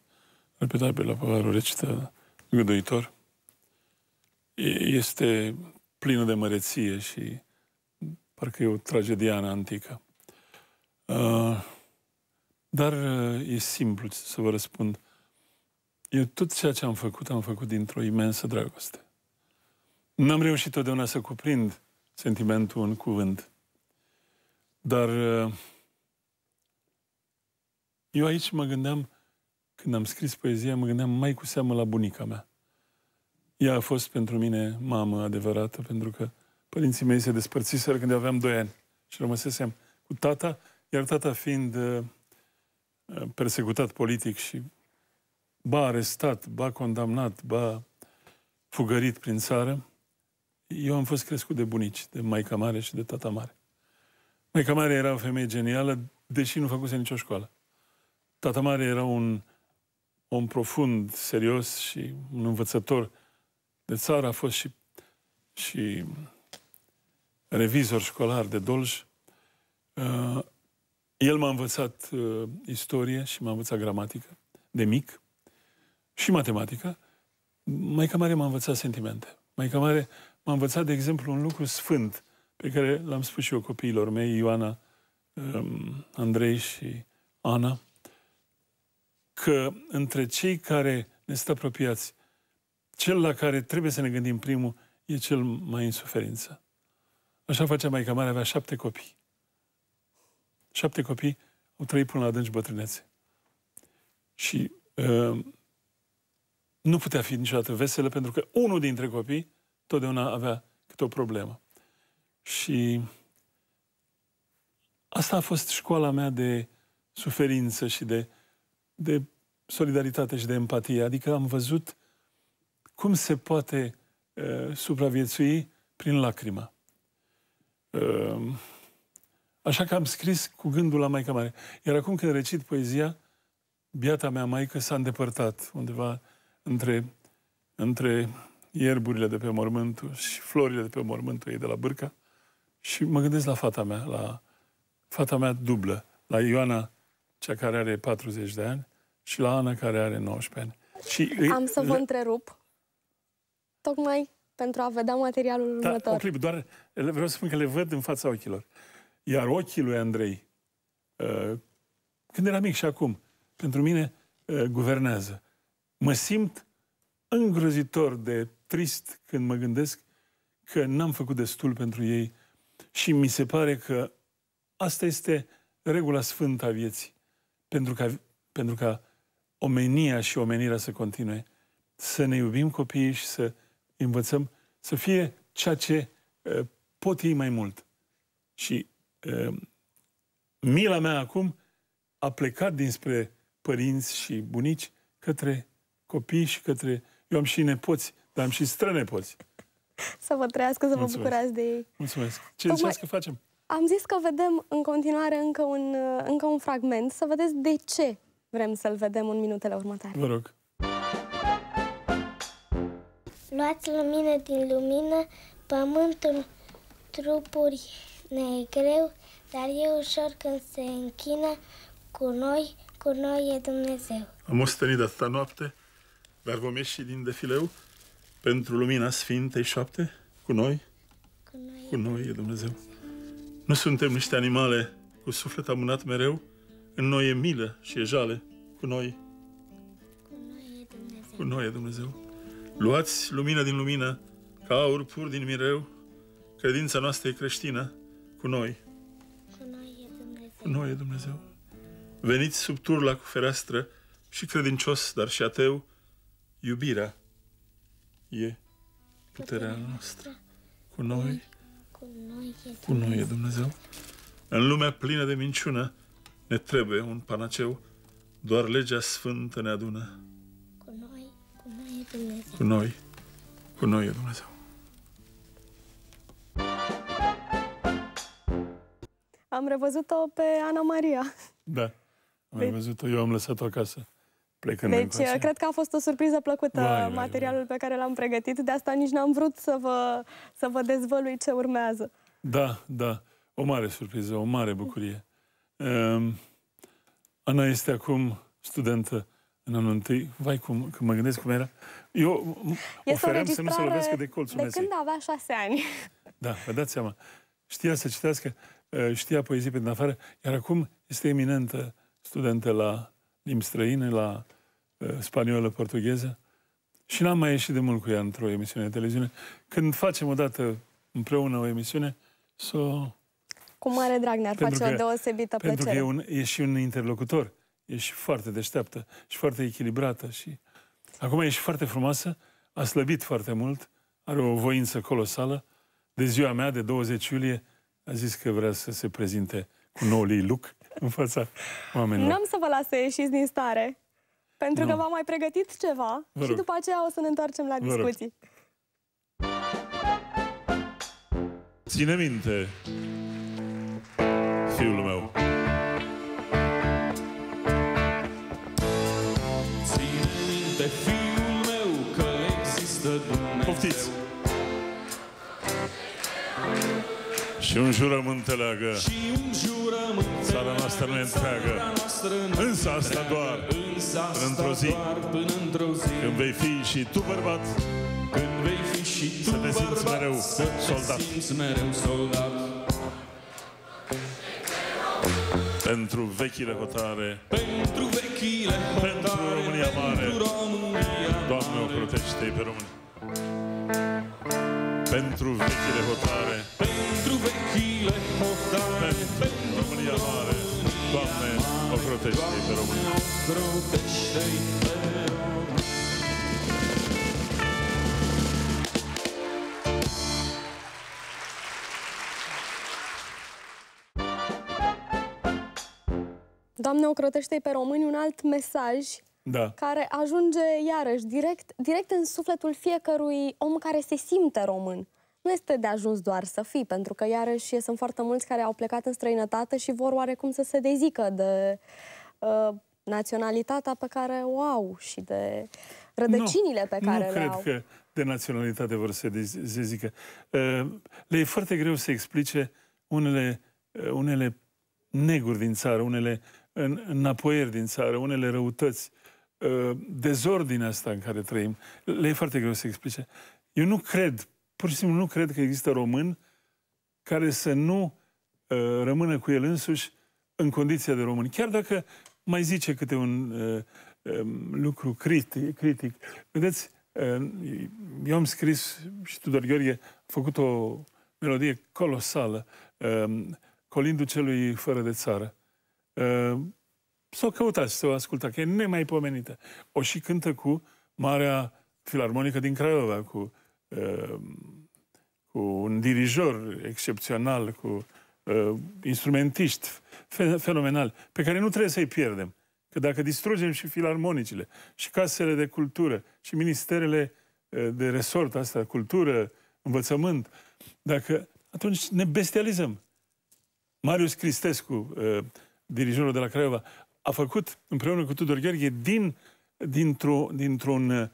S2: pe la Pavaru recită gâduitor. Este plină de măreție și parcă e o tragediană antică. Uh, dar uh, e simplu să vă răspund. Eu tot ceea ce am făcut, am făcut dintr-o imensă dragoste. N-am reușit totdeauna să cuprind sentimentul în cuvânt. Dar uh, eu aici mă gândeam, când am scris poezia, mă gândeam mai cu seamă la bunica mea. Ea a fost pentru mine mamă adevărată, pentru că Părinții mei se despărțiseră când aveam 2 ani și rămăsesem cu tata, iar tata fiind uh, uh, persecutat politic și ba arestat, ba condamnat, ba fugărit prin țară, eu am fost crescut de bunici, de maica mare și de tata mare. Maica mare era o femeie genială, deși nu făcuse nicio școală. Tata mare era un om profund, serios și un învățător de țară, a fost și, și revizor școlar de Dolj, uh, el m-a învățat uh, istorie și m-a învățat gramatică de mic și matematică. Mai mare m-a învățat sentimente. Mai mare m-a învățat, de exemplu, un lucru sfânt pe care l-am spus și eu copiilor mei, Ioana, um, Andrei și Ana, că între cei care ne sunt apropiați, cel la care trebuie să ne gândim primul e cel mai în suferință. Așa facea mai mare, avea șapte copii. Șapte copii au trăit până la adânci bătrânețe. Și uh, nu putea fi niciodată veselă pentru că unul dintre copii totdeauna avea câte o problemă. Și asta a fost școala mea de suferință și de, de solidaritate și de empatie. Adică am văzut cum se poate uh, supraviețui prin lacrimă. Ehm, așa că am scris cu gândul la Maica Mare. Iar acum când recit poezia, biata mea maică s-a îndepărtat undeva între, între ierburile de pe mormântul și florile de pe mormântul ei de la Bârca și mă gândesc la fata mea, la fata mea dublă, la Ioana, cea care are 40 de ani, și la Ana, care are 19 ani. Și Am îi... să vă
S1: întrerup. Tocmai pentru a vedea materialul da, următor. un clip,
S2: doar vreau să spun că le văd în fața ochilor. Iar ochii lui Andrei, uh, când era mic și acum, pentru mine uh, guvernează. Mă simt îngrozitor de trist când mă gândesc că n-am făcut destul pentru ei și mi se pare că asta este regula sfântă a vieții. Pentru ca, pentru ca omenia și omenirea să continue. Să ne iubim copiii și să învățăm să fie ceea ce uh, pot ei mai mult. Și uh, mila mea acum a plecat dinspre părinți și bunici către copii și către... Eu am și nepoți, dar am și strănepoți.
S1: Să vă trăiască, să Mulțumesc. vă bucurați de ei.
S2: Mulțumesc. Ce Tocmai... ziceți că facem?
S1: Am zis că vedem în continuare încă un, încă un fragment, să vedeți de ce vrem să-l vedem în minutele
S2: următoare. Vă rog.
S1: Luați lumină din lumină, pământul trupuri ne e greu, dar e ușor când se închină cu noi, cu noi e Dumnezeu.
S2: Am ostenit atâta noapte, dar vom ieși din defileu pentru lumina Sfintei șapte, cu noi, cu noi, cu noi e Dumnezeu. Nu suntem niște animale cu suflet amânat mereu, în noi e milă și e jale, cu noi, cu noi e Dumnezeu. Cu noi e Dumnezeu. Luați lumină din lumină, ca aur pur din mireu, credința noastră e creștină, cu noi. Cu noi e Dumnezeu. Cu noi e Dumnezeu. Veniți sub turla cu fereastră și credincios, dar și ateu, iubirea e puterea noastră. Cu noi, cu noi, e Dumnezeu. Cu noi e Dumnezeu. În lumea plină de minciună ne trebuie un panaceu, doar legea sfântă ne adună. Dumnezeu. Cu noi. Cu noi e Dumnezeu.
S1: Am revăzut-o pe Ana Maria.
S2: Da, am deci... revăzut-o. Eu am lăsat-o acasă. Plecând deci, cred
S1: că a fost o surpriză plăcută vai, materialul vai. pe care l-am pregătit. De asta nici n-am vrut să vă, să vă dezvălui ce urmează.
S2: Da, da. O mare surpriză, o mare bucurie. Um, Ana este acum studentă în anul întâi. Vai, cum, când mă gândesc cum era, eu ofeream să nu se lovească de colțul de când
S1: avea șase ani.
S2: Da, vă dați seama. Știa să citească, eh, știa poezii pe din afară, iar acum este eminentă studentă la limbi străine, la eh, spaniolă, portugheză. Și n-am mai ieșit de mult cu ea într-o emisiune de televiziune. Când facem odată împreună o emisiune, să o...
S1: Cu mare drag ne-ar face că, o deosebită pentru plăcere. Pentru
S2: că e, un, e și un interlocutor. E și foarte deșteaptă și foarte echilibrată și... Acum e și foarte frumoasă, a slăbit foarte mult, are o voință colosală. De ziua mea, de 20 iulie, a zis că vrea să se prezinte cu noul ei look în fața oamenilor. N-am
S1: să vă las să ieșiți din stare, pentru nu. că v-am mai pregătit ceva vă și rog. după aceea o să ne întoarcem la vă discuții.
S2: Ține minte, fiul meu. Este Fiul meu că există Dumnezeu. Poftiți! Și un jurământ leagă. Și un jurământ Țara noastră ne întreagă. Însă asta doar. Până într-o zi. Până într-o zi. Când vei fi și tu bărbat. Când vei fi și tu să te simți mereu să soldat. Te simți mereu soldat. Pentru vechile hotare. Pentru vechile hotare. Pentru România mare. Pentru România mare. Doamne, ocrotește-i pe români. Pentru vechile hotare, pentru vechile hotare, pentru România mare, Doamne, ocrotește-i pe români. Ocrotește-i pe români.
S1: Doamne, ocrotește-i pe români un alt mesaj da. care ajunge iarăși direct, direct în sufletul fiecărui om care se simte român. Nu este de ajuns doar să fii, pentru că iarăși sunt foarte mulți care au plecat în străinătate și vor oarecum să se dezică de uh, naționalitatea pe care o au și de rădăcinile nu, pe care le au. Nu cred
S2: că de naționalitate vor să se zică. Uh, le e foarte greu să explice unele, uh, unele neguri din țară, unele înapoieri din țară, unele răutăți Ă, dezordinea asta în care trăim, le e foarte greu să explice. Eu nu cred, pur și simplu nu cred că există român care să nu ă, rămână cu el însuși în condiția de român. Chiar dacă mai zice câte un uh, lucru critic. critic. Vedeți, uh, eu am scris și Tudor Gheorghe a făcut o melodie colosală, uh, Colindu celui fără de țară. Uh, să o căutați, să o ascultați, că e nemaipomenită. O și cântă cu Marea Filarmonică din Craiova, cu, uh, cu un dirijor excepțional, cu uh, instrumentiști fe- fenomenal, pe care nu trebuie să-i pierdem. Că dacă distrugem și filarmonicile, și casele de cultură, și ministerele uh, de resort, asta, cultură, învățământ, dacă atunci ne bestializăm. Marius Cristescu, uh, dirijorul de la Craiova, a făcut împreună cu Tudor Gheorghe din, dintr-o, dintr-un uh,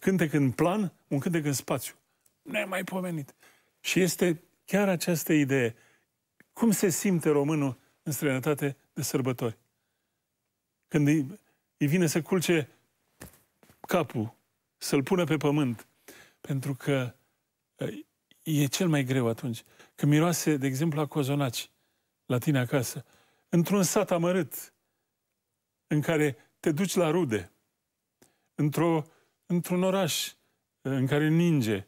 S2: cântec în plan, un cântec în spațiu. Ne-ai mai pomenit. Și este chiar această idee. Cum se simte românul în străinătate de sărbători? Când îi, îi vine să culce capul, să-l pună pe pământ, pentru că uh, e cel mai greu atunci. Când miroase, de exemplu, la cozonaci la tine acasă, într-un sat amărât, în care te duci la rude, într-o, într-un oraș eh, în care ninge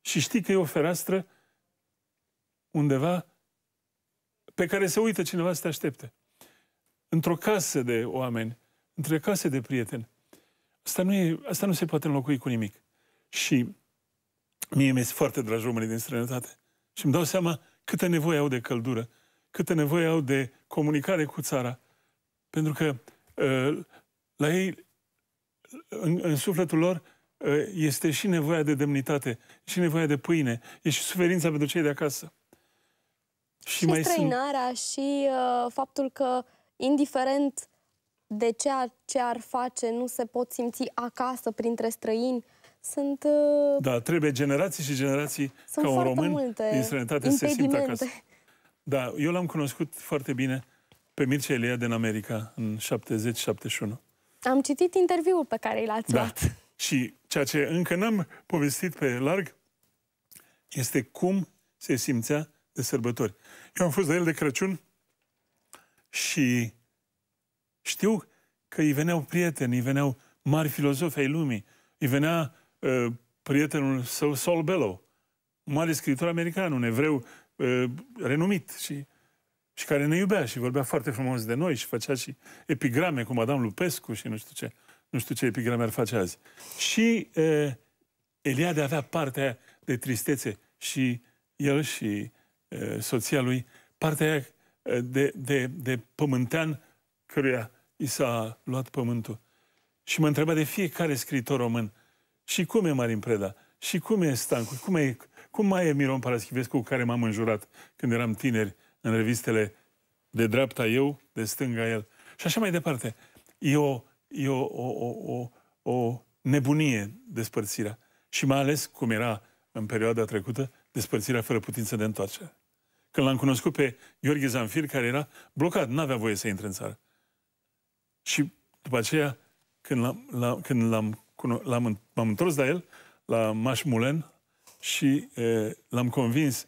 S2: și știi că e o fereastră undeva pe care se uită cineva să te aștepte. Într-o casă de oameni, într-o casă de prieteni. Asta nu, e, asta nu se poate înlocui cu nimic. Și mie mi-e foarte dragi românii din străinătate. Și îmi dau seama câtă nevoie au de căldură, câtă nevoie au de comunicare cu țara. Pentru că Uh, la ei, în, în sufletul lor, uh, este și nevoia de demnitate, și nevoia de pâine, e și suferința pentru cei de acasă. Și, și mai străinarea
S1: sunt... și uh, faptul că, indiferent de ceea ce ar face, nu se pot simți acasă printre străini, sunt... Uh...
S2: Da, trebuie generații și generații sunt ca un român multe din străinitate să se simtă acasă. Da, eu l-am cunoscut foarte bine pe Mircea Elia din America, în 70-71.
S1: Am citit interviul pe care l-ați da.
S2: Și ceea ce încă n-am povestit pe larg este cum se simțea de sărbători. Eu am fost la el de Crăciun și știu că îi veneau prieteni, îi veneau mari filozofi ai lumii, îi venea uh, prietenul său Saul Bellow, un mare scriitor american, un evreu uh, renumit și și care ne iubea și vorbea foarte frumos de noi și făcea și epigrame cu Madame Lupescu și nu știu ce, nu știu ce epigrame ar face azi. Și uh, Eliade avea partea de tristețe și el și uh, soția lui, partea aia de, de, de pământean căruia i s-a luat pământul. Și mă întreba de fiecare scritor român, și cum e Marin Preda, și cum e Stancu, cum, e, cum mai e Miron Paraschivescu cu care m-am înjurat când eram tineri, în revistele de dreapta eu, de stânga el. Și așa mai departe. E o, e o, o, o, o nebunie despărțirea. Și mai ales, cum era în perioada trecută, despărțirea fără putință de întoarcere. Când l-am cunoscut pe Gheorghe Zanfir, care era blocat, nu avea voie să intre în țară. Și după aceea, când l-am, l-am, când l-am, l-am, m-am întors la el, la Maș Mulen, și e, l-am convins,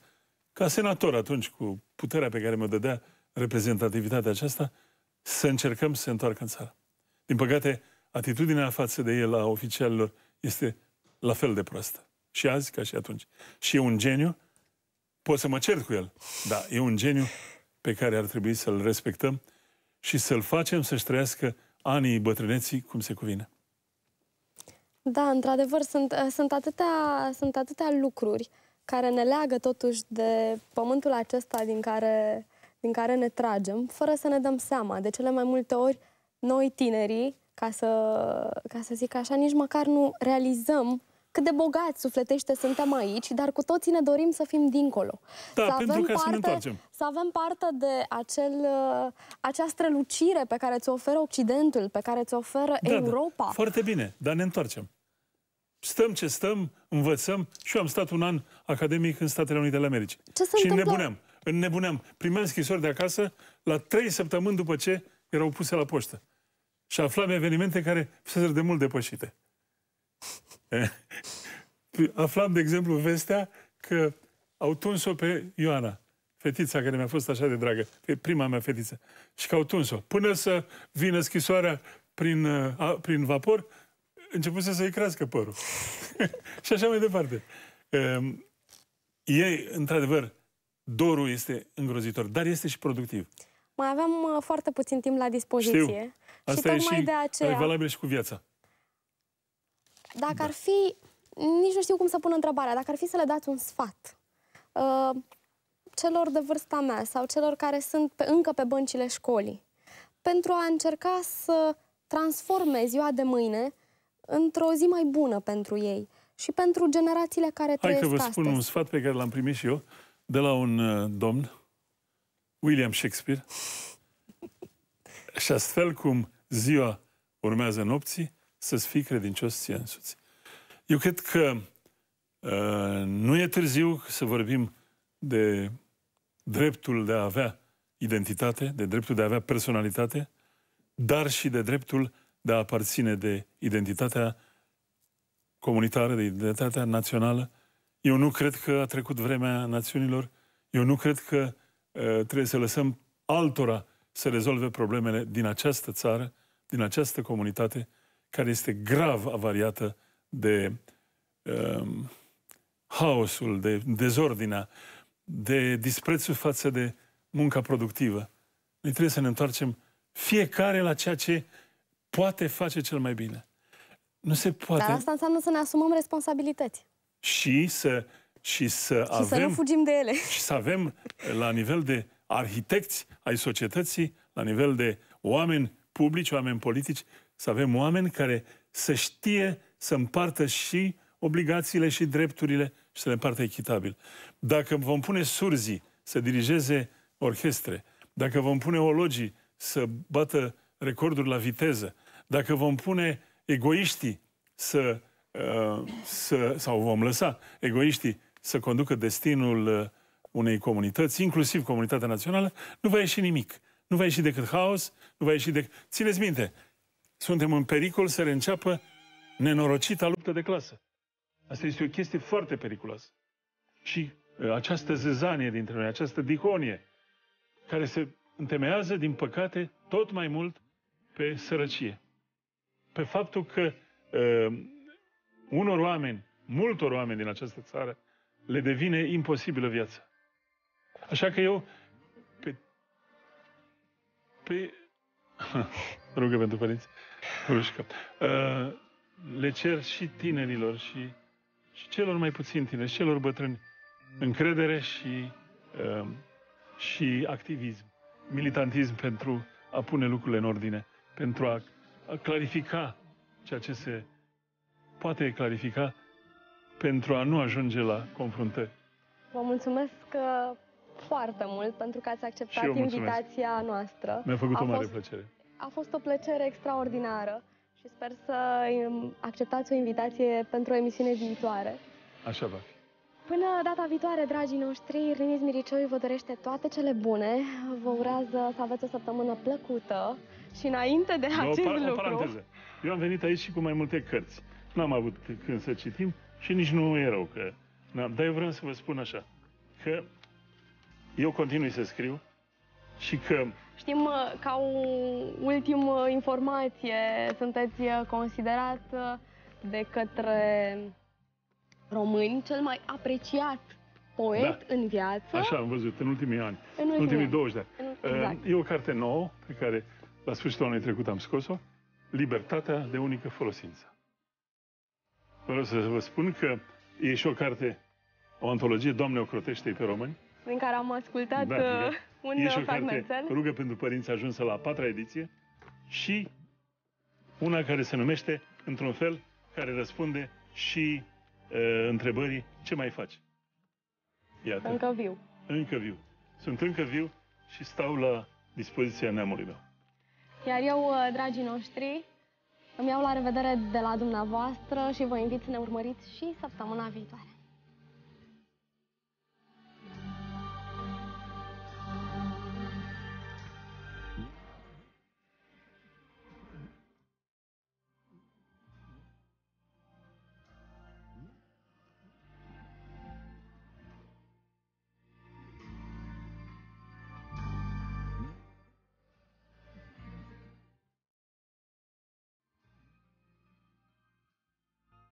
S2: ca senator atunci cu puterea pe care mi-o dădea reprezentativitatea aceasta, să încercăm să se întoarcă în țară. Din păcate, atitudinea față de el a oficialilor este la fel de proastă. Și azi ca și atunci. Și e un geniu, pot să mă cert cu el, dar e un geniu pe care ar trebui să-l respectăm și să-l facem să-și trăiască anii bătrâneții cum se cuvine.
S1: Da, într-adevăr, sunt, sunt, atâtea, sunt atâtea lucruri uh, care ne leagă totuși de pământul acesta din care, din care ne tragem, fără să ne dăm seama. De cele mai multe ori, noi tinerii, ca să, ca să zic așa, nici măcar nu realizăm cât de bogați sufletește suntem aici, dar cu toții ne dorim să fim dincolo. Da, să avem parte, să, să avem parte de acel, uh, acea strălucire pe care ți-o oferă Occidentul, pe care ți-o oferă da, da. Europa. Da,
S2: foarte bine, dar ne întoarcem stăm ce stăm, învățăm și eu am stat un an academic în Statele Unite ale Americii. Ce se și ne nebuneam, nebuneam. Primeam scrisori de acasă la trei săptămâni după ce erau puse la poștă. Și aflam evenimente care fuseseră de mult depășite. <laughs> aflam, de exemplu, vestea că au tuns-o pe Ioana, fetița care mi-a fost așa de dragă, prima mea fetiță, și că au tuns-o. Până să vină scrisoarea prin, uh, a, prin vapor, începuse să-i crească părul. <laughs> și așa mai departe. Ehm, e, într-adevăr, dorul este îngrozitor, dar este și productiv.
S1: Mai aveam uh, foarte puțin timp la dispoziție. Știu. Asta și e și de aceea... valabil și cu viața. Dacă da. ar fi... Nici nu știu cum să pun întrebarea. Dacă ar fi să le dați un sfat uh, celor de vârsta mea sau celor care sunt pe, încă pe băncile școlii, pentru a încerca să transforme ziua de mâine într-o zi mai bună pentru ei și pentru generațiile care Hai trăiesc Hai că vă astăzi. spun un
S2: sfat pe care l-am primit și eu de la un uh, domn, William Shakespeare, și astfel cum ziua urmează nopții, să-ți fii credincios ție însuți. Eu cred că uh, nu e târziu să vorbim de dreptul de a avea identitate, de dreptul de a avea personalitate, dar și de dreptul de a aparține de identitatea comunitară, de identitatea națională. Eu nu cred că a trecut vremea națiunilor. Eu nu cred că uh, trebuie să lăsăm altora să rezolve problemele din această țară, din această comunitate, care este grav avariată de uh, haosul, de dezordinea, de disprețul față de munca productivă. Noi trebuie să ne întoarcem fiecare la ceea ce uh, poate face cel mai bine. Nu se poate. Dar asta
S1: înseamnă să ne asumăm responsabilități.
S2: Și să, și să și avem... să nu
S1: fugim de ele.
S2: Și să avem, la nivel de arhitecți ai societății, la nivel de oameni publici, oameni politici, să avem oameni care să știe să împartă și obligațiile și drepturile și să le împartă echitabil. Dacă vom pune surzii să dirigeze orchestre, dacă vom pune ologii să bată recorduri la viteză, dacă vom pune egoiștii să, uh, să, sau vom lăsa egoiștii să conducă destinul uh, unei comunități, inclusiv comunitatea națională, nu va ieși nimic. Nu va ieși decât haos, nu va ieși decât... Țineți minte, suntem în pericol să reînceapă
S5: nenorocita luptă de clasă. Asta este o chestie foarte periculoasă. Și uh, această zăzanie dintre noi, această dihonie, care se întemeiază, din păcate, tot mai mult pe sărăcie pe faptul că uh, unor oameni, multor oameni din această țară, le devine imposibilă viața. Așa că eu, pe, pe <laughs> rugă pentru părinți, rușcă, uh, le cer și tinerilor și, și celor mai puțin tineri, și celor bătrâni, încredere și, uh, și activism, militantism pentru a pune lucrurile în ordine, pentru a clarifica ceea ce se poate clarifica pentru a nu ajunge la confruntări.
S1: Vă mulțumesc uh, foarte mult pentru că ați acceptat invitația noastră. Mi-a făcut a o mare fost, plăcere. A fost o plăcere extraordinară și sper să um, acceptați o invitație pentru o emisiune viitoare. Așa va fi. Până data viitoare, dragii noștri, Rinis Miricioi vă dorește toate cele bune. Vă urează să aveți o săptămână plăcută. Și înainte de acest o, lucru... O paranteză.
S5: Eu am venit aici și cu mai multe cărți. N-am avut când să citim și nici nu rău că... Na, Dar eu vreau să vă spun așa, că eu continui să scriu și că...
S1: Știm, uh, ca o ultimă informație, sunteți uh, considerat uh, de către români cel mai apreciat poet da. în viață. Așa
S5: am văzut, în ultimii ani, în ultimii, ultimii 20 de ani. Exact. E o carte nouă pe care la sfârșitul anului trecut am scos-o, Libertatea de unică folosință. Vreau să vă spun că e și o carte, o antologie, Doamne ocrotește pe români.
S1: Din care am ascultat da, da. Uh, un e și o carte,
S5: Rugă pentru părinți ajunsă la a patra ediție și una care se numește, într-un fel, care răspunde și uh, întrebării ce mai faci? Iată. Încă viu. Încă viu. Sunt încă viu și stau la dispoziția neamului meu.
S1: Iar eu, uh, dragii noștri, îmi iau la revedere de la dumneavoastră și vă invit să ne urmăriți și săptămâna viitoare.